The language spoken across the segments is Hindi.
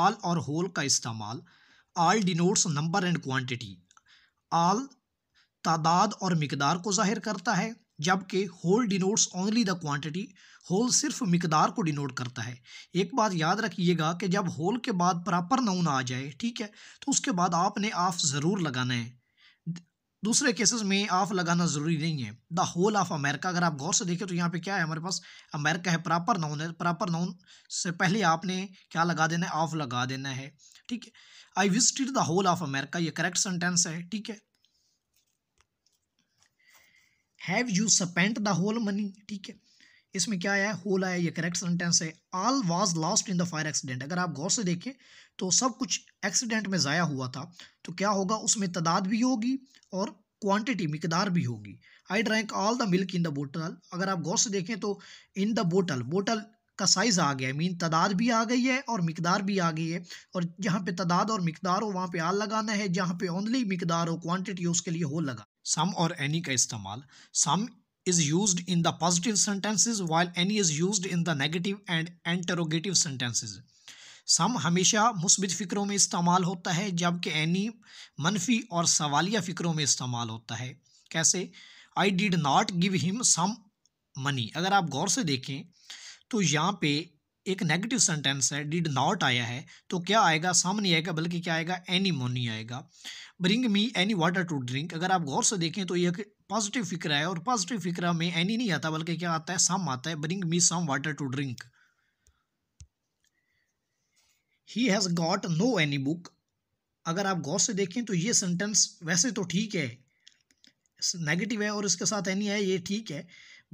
आल और होल का इस्तेमाल all denotes number and quantity all तादाद और मकदार को जाहिर करता है जबकि whole denotes only the quantity whole सिर्फ मकदार को डिनोट करता है एक बात याद रखिएगा कि जब होल के बाद प्रॉपर नाउन आ जाए ठीक है तो उसके बाद आपने आफ ज़रूर लगाना है दूसरे केसेस में ऑफ लगाना ज़रूरी नहीं है द होल ऑफ अमेरिका अगर आप गौर से देखें तो यहाँ पे क्या है हमारे पास अमेरिका है प्रॉपर नाउन है प्रॉपर नाउन से पहले आपने क्या लगा देना है ऑफ लगा देना है ठीक है I visited the whole of America ये करेक्ट सेंटेंस है ठीक है have you spent the whole money ठीक है इसमें क्या आया होल आया ये करेक्ट सेंटेंस है all was lost in the fire accident अगर आप गौर से देखें तो सब कुछ एक्सीडेंट में ज़ाया हुआ था तो क्या होगा उसमें तादाद भी होगी और क्वांटिटी मकदार भी होगी I drank all the milk in the bottle अगर आप गौर से देखें तो इन द बोटल बोटल का साइज़ आ गया है मीन तादाद भी आ गई है और मकदार भी आ गई है और जहाँ पे तादाद और मकदार हो वहाँ पे आल लगाना है जहाँ पे ओनली मकदार हो क्वांटिटी हो उसके लिए होल लगा सम और एनी का इस्तेमाल सम is used in the positive sentences while any is used in the negative and interrogative sentences. सम हमेशा मुस्बित फ़िक्रों में इस्तेमाल होता है जबकि एनी मनफी और सवालिया फ़िक्रों में इस्तेमाल होता है कैसे I did not give him some money अगर आप गौर से देखें तो यहाँ पे एक नेगेटिव सेंटेंस है डिड नॉट आया है तो क्या आएगा सामने आएगा बल्कि क्या आएगा एनी मोनी आएगा bring me any water to drink अगर आप गौर से देखें तो यह पॉजिटिव फिक्रा है और पॉजिटिव फिक्रा में एनी नहीं आता बल्कि क्या आता है सम आता है bring me some water to drink he has got no any book अगर आप गौर से देखें तो ये सेंटेंस वैसे तो ठीक है नेगेटिव है और इसके साथ एनी है ये ठीक है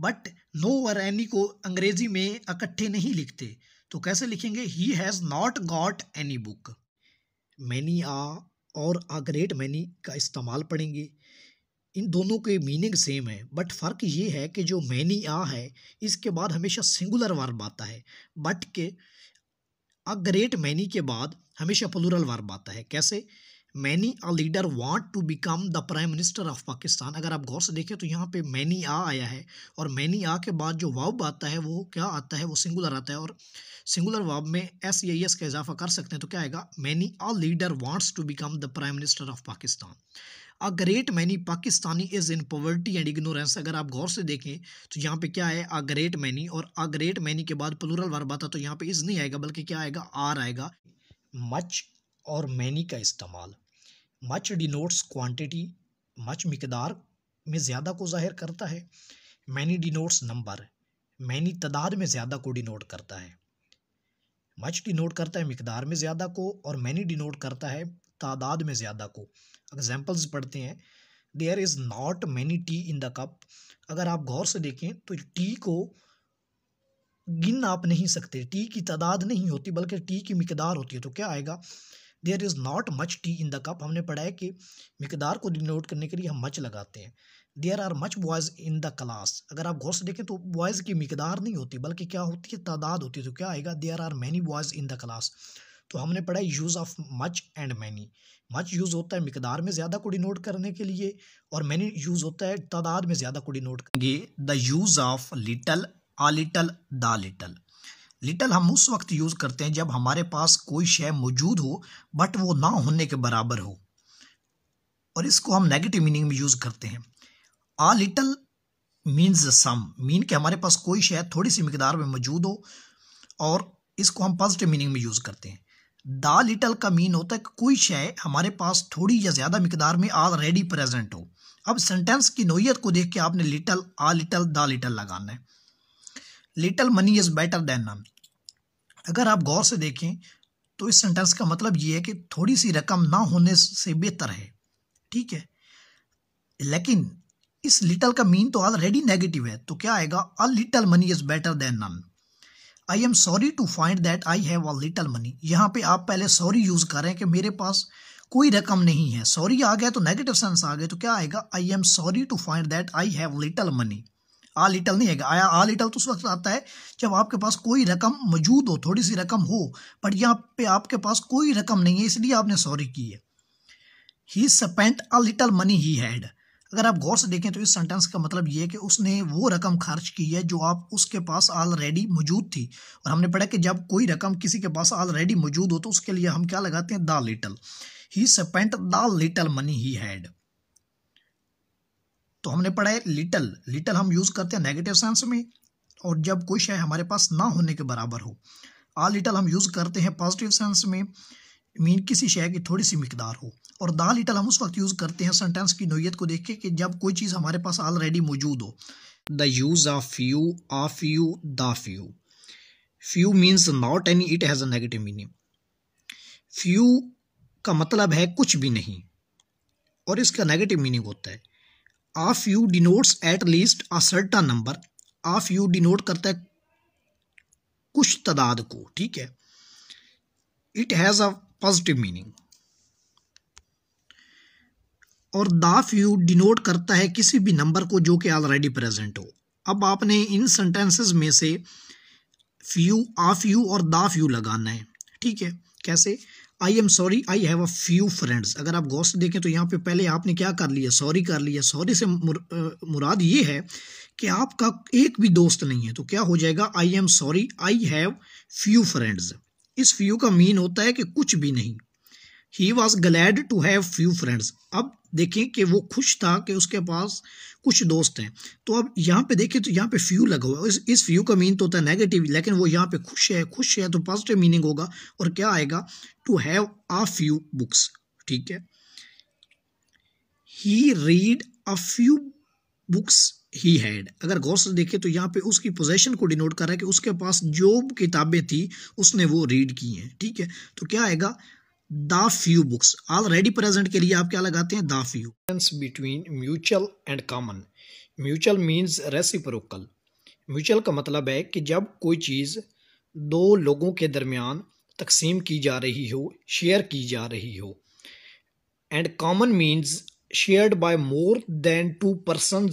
बट नो और एनी को अंग्रेजी में इकट्ठे नहीं लिखते तो कैसे लिखेंगे he has not got any book many a और आ ग्रेट मैनी का इस्तेमाल पढ़ेंगे इन दोनों के मीनिंग सेम है बट फ़र्क ये है कि जो मैनी आ है इसके बाद हमेशा सिंगुलर वर्ब आता है बट के अ ग्रेट मैनी के बाद हमेशा प्लूरल वर्ब आता है कैसे many a leader want to become the prime minister of Pakistan अगर आप गौर से देखें तो यहाँ पे मैनी आ आया है और मैनी आ के बाद जो वाव आता है वो क्या आता है वो सिंगुलर आता है और सिंगुलर वाव में एस या एस का इजाफा कर सकते हैं तो क्या आएगा many a leader wants to become the prime minister of Pakistan a great many Pakistani is in poverty and ignorance अगर आप गौर से देखें तो यहाँ पे क्या है अ ग्रेट मैनी और अ ग्रेट मैनी के बाद प्लूरल वर्ब आता तो यहाँ पे इज़ नहीं आएगा बल्कि क्या आएगा आर आएगा मच और मैनी का इस्तेमाल मच डिनोट्स क्वांटिटी मच मकदार में ज़्यादा को ज़ाहिर करता है मैनी डिनोट्स नंबर मैनी तादाद में ज़्यादा को डिनोट करता है मच डिनोट करता है मकदार में ज़्यादा को और मैनी डिनोट करता है तादाद में ज़्यादा को एग्जाम्पल्स पढ़ते हैं there is not many tea in the cup अगर आप गौर से देखें तो टी को गिन आप नहीं सकते टी की तादाद नहीं होती बल्कि टी की मकदार होती है तो क्या आएगा there is not much tea in the cup हमने पढ़ा है कि मकदार को डिनोट करने के लिए हम मच लगाते हैं there are much boys in the class अगर आप गौर से देखें तो बॉयज़ की मकदार नहीं होती बल्कि क्या होती है तादाद होती है तो क्या आएगा there are many boys in the class तो हमने पढ़ा use of much and many much use होता है मकदार में ज़्यादा को डिनोट करने के लिए और मैनी यूज़ होता है तादाद में ज़्यादा को डिनोट करेंगे the use of little a little the little little हम उस वक्त यूज़ करते हैं जब हमारे पास कोई शय मौजूद हो बट वो ना होने के बराबर हो और इसको हम नेगेटिव मीनिंग में यूज़ करते हैं a little means some mean के हमारे पास कोई शय थोड़ी सी मकदार में मौजूद हो और इसको हम पॉजिटिव मीनिंग में यूज़ करते हैं दा लिटल का मीन होता है कि कोई शय हमारे पास थोड़ी या ज़्यादा मकदार में ऑलरेडी प्रेजेंट हो अब सेंटेंस की नोयत को देख के आपने little a little the little लगाना है little money is better than none अगर आप गौर से देखें तो इस सेंटेंस का मतलब ये है कि थोड़ी सी रकम ना होने से बेहतर है ठीक है लेकिन इस लिटल का मीन तो ऑलरेडी नेगेटिव है तो क्या आएगा a little money is better than none I am sorry to find that I have a little money यहाँ पे आप पहले सॉरी यूज़ करें कि मेरे पास कोई रकम नहीं है सॉरी आ गया तो नेगेटिव सेंस आ गया तो क्या आएगा I am sorry to find that I have little money a little नहीं है आया आ लिटल तो उस वक्त आता है जब आपके पास कोई रकम मौजूद हो थोड़ी सी रकम हो बट यहाँ पे आपके पास कोई रकम नहीं है इसलिए आपने सॉरी की है he spent a little money he had अगर आप गौर से देखें तो इस सेंटेंस का मतलब ये है कि उसने वो रकम खर्च की है जो आप उसके पास ऑलरेडी मौजूद थी और हमने पढ़ा कि जब कोई रकम किसी के पास ऑलरेडी मौजूद हो तो उसके लिए हम क्या लगाते हैं the little he spent the little money he had तो हमने पढ़ा है लिटल लिटल हम यूज़ करते हैं नेगेटिव सेंस में और जब कोई शय हमारे पास ना होने के बराबर हो आ लिटल हम यूज़ करते हैं पॉजिटिव सेंस में मीन किसी शय की थोड़ी सी मकदार हो और दा लिटल हम उस वक्त यूज़ करते हैं सेंटेंस की नोयत को देख के कि जब कोई चीज़ हमारे पास ऑलरेडी मौजूद हो the use of few of few the few few means not any it has a negative meaning few का मतलब है कुछ भी नहीं और इसका नेगेटिव मीनिंग होता है of few denotes at least a certain number of few denote करता है कुछ तादाद को ठीक है it has a positive meaning और द फ्यू डिनोट करता है किसी भी नंबर को जो कि ऑलरेडी प्रेजेंट हो अब आपने इन सेंटेंसेस में से फ्यू ऑफ यू और द फ्यू लगाना है ठीक है कैसे I am sorry I have a few friends अगर आप गौर देखें तो यहाँ पे पहले आपने क्या कर लिया सॉरी कर लिया सॉरी से मुर, आ, मुराद ये है कि आपका एक भी दोस्त नहीं है तो क्या हो जाएगा I am sorry I have few friends इस फ्यू का मीन होता है कि कुछ भी नहीं he was glad to have few friends अब देखें कि वो खुश था कि उसके पास कुछ दोस्त हैं तो अब यहाँ पे देखें तो यहाँ पे फ्यू लगा हुआ इस इस फ्यू का मीन तो होता है नेगेटिव लेकिन वो यहाँ पे खुश है खुश है तो पॉजिटिव मीनिंग होगा और क्या आएगा to have a few books ठीक है he read a few books he had अगर गौर से देखें तो यहाँ पे उसकी पोजेशन को डिनोट कर रहा है कि उसके पास जो किताबें थी उसने वो रीड की हैं ठीक है तो क्या आएगा the few books already present के लिए आप क्या लगाते हैं the few between mutual and common mutual means reciprocal mutual का मतलब है कि जब कोई चीज़ दो लोगों के दरमियान तकसीम की जा रही हो शेयर की जा रही हो and common means shared by more than two person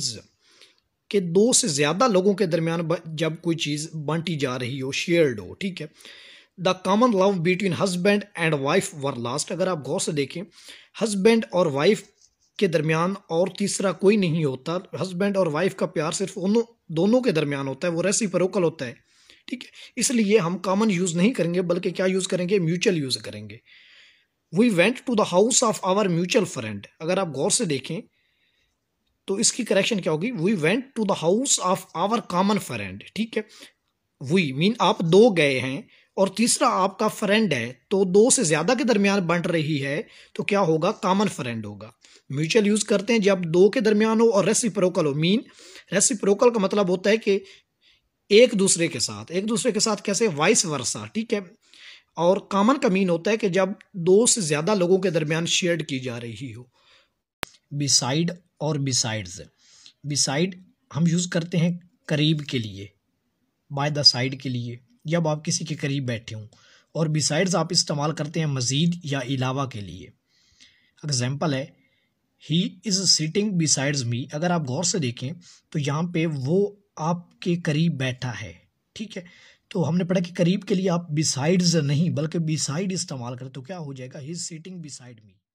के दो से ज़्यादा लोगों के दरमियान जब कोई चीज़ बांटी जा रही हो शेयर्ड हो ठीक है the common love between husband and wife were last अगर आप गौर से देखें हस्बैंड और वाइफ के दरमियान और तीसरा कोई नहीं होता हस्बैंड और वाइफ का प्यार सिर्फ उन दोनों के दरमियान होता है वो रेसी परोकल होता है ठीक है इसलिए हम कॉमन यूज़ नहीं करेंगे बल्कि क्या यूज़ करेंगे म्यूचुअल यूज़ करेंगे we went to the house of our mutual friend अगर आप गौर से देखें तो इसकी करेक्शन क्या होगी we went to the house of our common friend ठीक है वी मीन आप दो गए हैं और तीसरा आपका फ्रेंड है तो दो से ज़्यादा के दरमियान बंट रही है तो क्या होगा कॉमन फ्रेंड होगा म्यूचुअल यूज़ करते हैं जब दो के दरमियान हो और रेसिप्रोकल हो मीन रेसिप्रोकल का मतलब होता है कि एक दूसरे के साथ एक दूसरे के साथ कैसे वाइस वर्षा ठीक है और कॉमन का मीन होता है कि जब दो से ज़्यादा लोगों के दरमियान शेयर की जा रही हो बिसाइड और बिसाइड्स बिसाइड हम यूज़ करते हैं करीब के लिए बाय द साइड के लिए जब आप किसी के करीब बैठे हों और बिसाइड्स आप इस्तेमाल करते हैं मज़ीद या इलावा के लिए एग्ज़ाम्पल है he is sitting besides me अगर आप गौर से देखें तो यहाँ पे वो आपके करीब बैठा है ठीक है तो हमने पढ़ा कि करीब के लिए आप बिसाइड्स नहीं बल्कि बिसाइड इस्तेमाल करें तो क्या हो जाएगा he is sitting beside me